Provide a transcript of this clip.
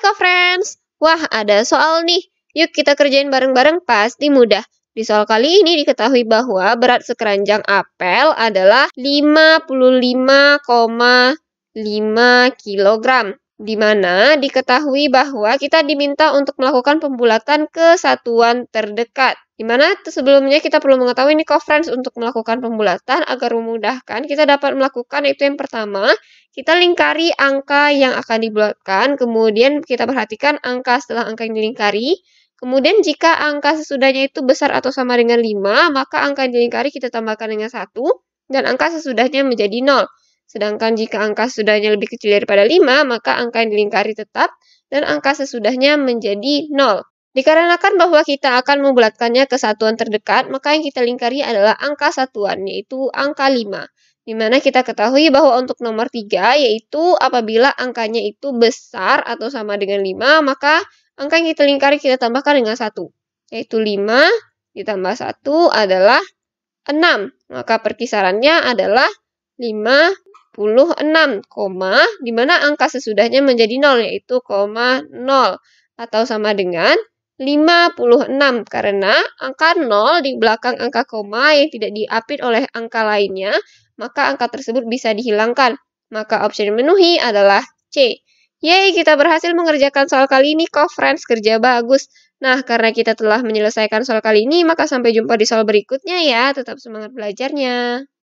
co-friends. Wah, ada soal nih. Yuk kita kerjain bareng-bareng, pasti mudah. Di soal kali ini diketahui bahwa berat sekeranjang apel adalah 55,5 kg. Di mana diketahui bahwa kita diminta untuk melakukan pembulatan ke satuan terdekat. Di mana sebelumnya kita perlu mengetahui ini coverage untuk melakukan pembulatan agar memudahkan kita dapat melakukan itu yang pertama, kita lingkari angka yang akan dibulatkan, kemudian kita perhatikan angka setelah angka yang dilingkari, kemudian jika angka sesudahnya itu besar atau sama dengan 5, maka angka yang dilingkari kita tambahkan dengan 1, dan angka sesudahnya menjadi 0. Sedangkan jika angka sesudahnya lebih kecil daripada 5, maka angka yang dilingkari tetap, dan angka sesudahnya menjadi 0. Dikarenakan bahwa kita akan membulatkannya ke satuan terdekat, maka yang kita lingkari adalah angka satuan, yaitu angka 5. Di mana kita ketahui bahwa untuk nomor 3, yaitu apabila angkanya itu besar atau sama dengan 5, maka angka yang kita lingkari kita tambahkan dengan 1. Yaitu 5 ditambah 1 adalah 6. Maka perkisarannya adalah 56, di mana angka sesudahnya menjadi 0, yaitu koma 0 atau sama dengan 56 karena angka 0 di belakang angka koma yang tidak diapit oleh angka lainnya, maka angka tersebut bisa dihilangkan. Maka opsi yang memenuhi adalah C. Yeay, kita berhasil mengerjakan soal kali ini kok, friends. Kerja bagus. Nah, karena kita telah menyelesaikan soal kali ini, maka sampai jumpa di soal berikutnya ya. Tetap semangat belajarnya.